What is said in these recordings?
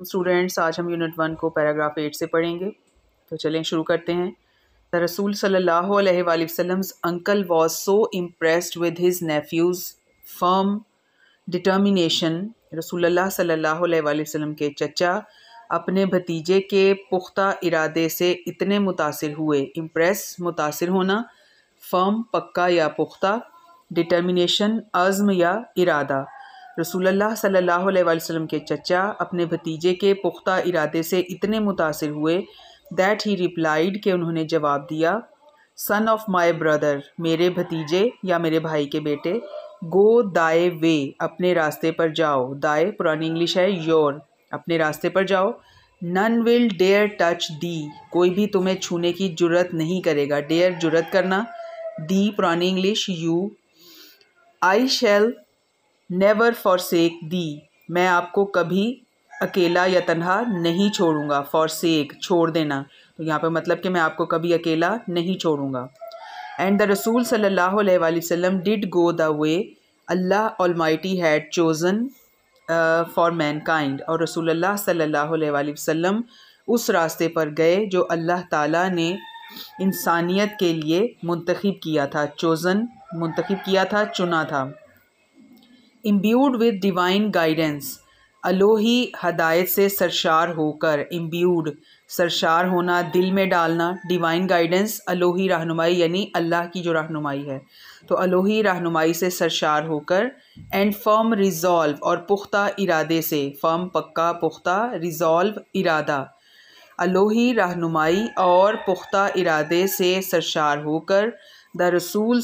students आज हम unit one को पैराग्राफ एट से पढ़ेंगे तो चलें शुरू करते हैं द रसूल सल्ला अलैहि uncle was so impressed with his nephew's firm determination Rasulullah सल्लल्लाहु अलैहि वसल्लम के चचा अपने भतीजे के पुख्ता इरादे से इतने मुतासर हुए इम्प्रेस मुतासर होना फर्म पक्का या पुख्ता डिटर्मिनेशन अज़म या इरादा रसूलुल्लाह सल्लल्लाहु अलैहि वसल्लम के चचा अपने भतीजे के पुख्ता इरादे से इतने मुतासर हुए दैट ही रिप्लाइड के उन्होंने जवाब दिया सन ऑफ माई ब्रदर मेरे भतीजे या मेरे भाई के बेटे गो दाए वे अपने रास्ते पर जाओ दाए पुरानी इंग्लिश है योर अपने रास्ते पर जाओ none will dare touch thee कोई भी तुम्हें छूने की जुरत नहीं करेगा डेयर जुरत करना दी पुरानी English you I shall never sake thee मैं आपको कभी अकेला या तन्हा नहीं छोड़ूंगा सेक छोड़ देना तो यहाँ पे मतलब कि मैं आपको कभी अकेला नहीं छोड़ूंगा एंड द रसूल सल्लल्लाहु अलैहि वसल्लम did go the way Allah almighty had chosen for mankind और रसूल अल्लाह सल्लल्लाहु अलैहि वसल्लम उस रास्ते पर गए जो अल्लाह ताला ने इंसानियत के लिए मुंतखब किया था चोज़न मुंतखब किया था चुना था इम्ब्यूड विद डिवाइन गाइडेंस अलोही हदायत से सरशार होकर इम्ब्यूड सरशार होना दिल में डालना डिवाइन गाइडेंस अलोही रहनुमाई यानी अल्लाह की जो रहनुमाई है तो अलोही रहनुमाई से सरशार होकर एंड फर्म रिजॉल्व और पुख्ता इरादे से फर्म पक्का पुख्ता रिजॉल्व इरादा अलोही रहनुमाई और पुख्ता इरादे से सरशार होकर द रसूल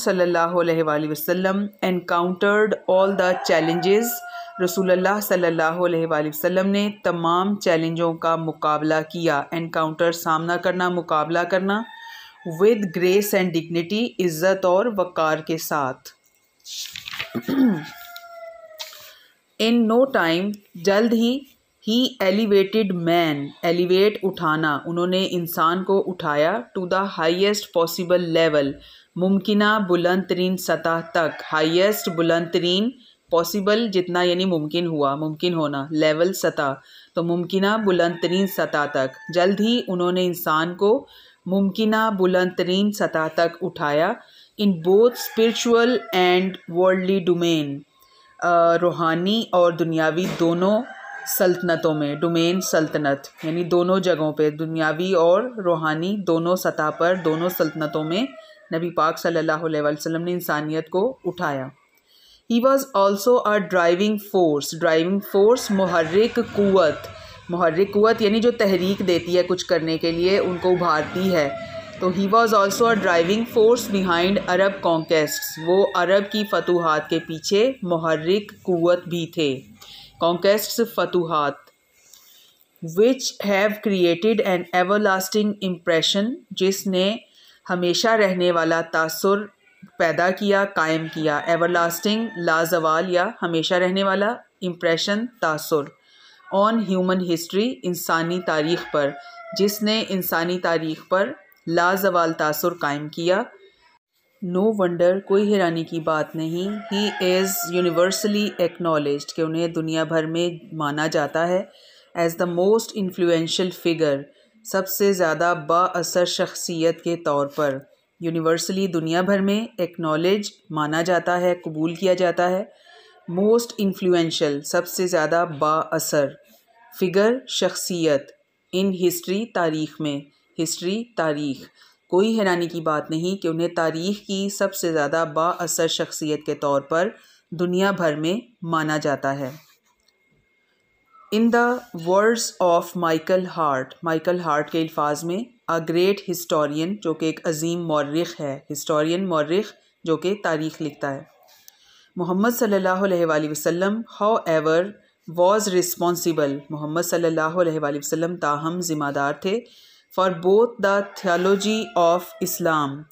وسلم एनकाउंटर्ड ऑल द चैलेंजेस रसूल सल्लल्लाहु सल्ला वसम ने तमाम चैलेंजों का मुकाबला किया एनकाउंटर सामना करना मुकाबला करना विद ग्रेस एंड डिग्निटी इज़्ज़त और वक़ार के साथ इन नो टाइम जल्द ही ही एलिवेटेड मैन एलिवेट उठाना उन्होंने इंसान को उठाया to the highest possible level मुमकिना बुलंद तरीन सतह तक हाइस्ट बुलंद तरीन पॉसिबल जितना यानी मुमकिन हुआ मुमकिन होना लेवल सतह तो मुमकिना बुलंद तरीन सतह तक जल्द ही उन्होंने इंसान को मुमकिन बुलंद तरीन सतह तक उठाया in both spiritual and worldly domain रूहानी और दुनियावी दोनों सल्तनतों में डोमेन सल्तनत यानी दोनों जगहों पे दुनियावी और रूहानी दोनों सतह पर दोनों सल्तनतों में नबी पाक सल्लल्लाहु अलैहि वसल्लम ने इंसानियत को उठाया he was also a driving force driving force मुहर्रिक कुत मुहर्रिक कुत यानी जो तहरीक देती है कुछ करने के लिए उनको उभारती है तो he was also a driving force behind Arab conquest वो अरब की फतूहत के पीछे मुहर्रिक कुत भी थे conquests which have have an everlasting impression जिसने हमेशा रहने वाला तासर पैदा किया कायम किया एवर लास्टिंग लाजवाल या हमेशा रहने वाला इम्प्रेशन तासर ऑन ह्यूमन हिस्ट्री इंसानी तारीख पर जिसने इंसानी तारीख पर लाजवाल तासुर कायम किया नो वंडर कोई हैरानी की बात नहीं ही इज़ यूनिवर्सली एक्नॉलेज कि उन्हें दुनिया भर में माना जाता है as the most influential figure सबसे ज़्यादा बासर शख्सियत के तौर पर यूनिवर्सली दुनिया भर में एक्नॉलेज माना जाता है कबूल किया जाता है मोस्ट इन्फ्लुएंशल सबसे ज़्यादा बासर फिगर शख्सियत इन हिस्ट्री तारीख़ में हिस्ट्री तारीख़ कोई हैरानी की बात नहीं कि उन्हें तारीख़ की सबसे ज़्यादा बासर शख्सियत के तौर पर दुनिया भर में माना जाता है in the words of Michael Hart Michael Hart के अल्फाज में अ ग्रेट हिस्टोरियन जो कि एक अजीम मौरख है हिस्टोरियन मौरख जो कि तारीख़ लिखता है मोहम्मद सल्ला वसम however was responsible Muhammad सल्ला वसम ताहम ज़िम्मेदार थे for both the theology of Islam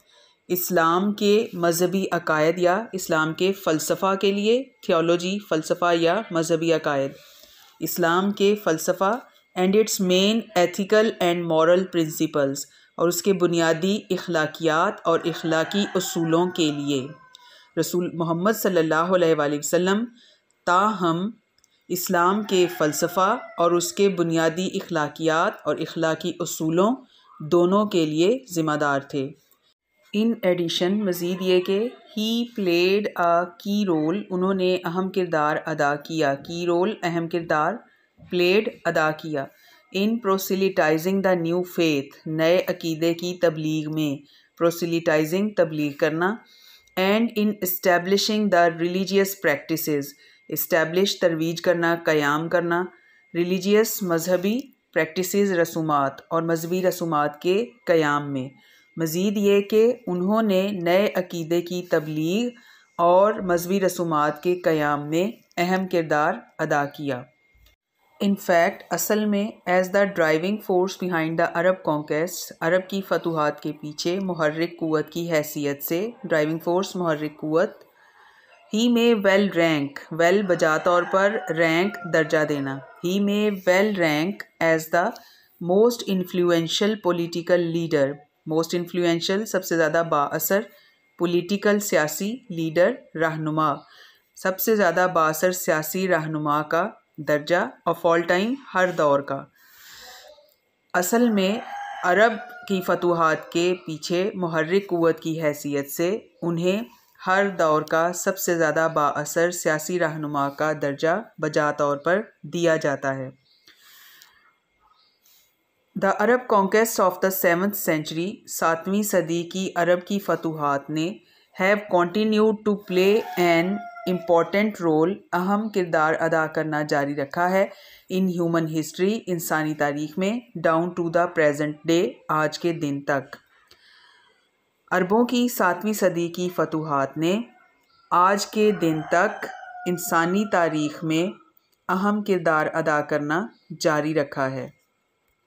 इस्लाम के मजहबी अकायद या इस्लाम के फ़लसफ़ा के लिए थियोलॉजी फ़लसफ़ा या मजहबी अकायद इस्लाम के फ़लसफ़ा and its main ethical and moral principles और उसके बुनियादी अखलाकियात और अखलाकी असूलों के लिए रसूल मोहम्मद सल्लल्लाहु अलैहि वसल्लम ताहम इस्लाम के फ़लसफ़ा और उसके बुनियादी अखलाकियात और अखलाकी असूलों दोनों के लिए ज़िम्मेदार थे इन एडिशन मज़ीद ये कि ही प्लेड अ की रोल उन्होंने अहम किरदार अदा किया की रोल अहम किरदार प्लेड अदा किया in proselytizing the new faith नए अकीदे की तबलीग में प्रोसिलिटाइजिंग तबलीग करना and in establishing the religious practices establish तरवीज करना क़याम करना रिलीजियस मजहबी प्रैक्टिस रसूमात और मजहबी रसूमात के क़याम में मज़ीद ये कि उन्होंने नए अकीदे की तबलीग और मजहबी रसूमात के क़याम में अहम किरदार अदा किया इनफैक्ट असल में as the driving force behind the Arab conquest अरब की फतूहत के पीछे महर्रिकवत की हैसियत से ड्राइविंग फोर्स महर्रिकवत he may well rank well बजा तौर पर रैंक दर्जा देना he may well rank as the most influential political leader most influential सबसे ज़्यादा बासर पोलिटिकल सियासी लीडर रहनुमा सबसे ज़्यादा बासर सियासी रहनुमा का दर्जा ऑफ ऑल टाइम हर दौर का असल में अरब की फतूहत के पीछे महर्रिक की हैसियत से उन्हें हर दौर का सबसे ज़्यादा बासर सियासी रहनुमा का दर्जा बजा तौर पर दिया जाता है the Arab conquest of the seventh century सातवीं सदी की अरब की फतूहत ने have continued to play an important role अहम किरदार अदा करना जारी रखा है इन ह्यूमन हिस्ट्री इंसानी तारीख में down to the present day आज के दिन तक अरबों की सातवीं सदी की फतूहत ने आज के दिन तक इंसानी तारीख में अहम किरदार अदा करना जारी रखा है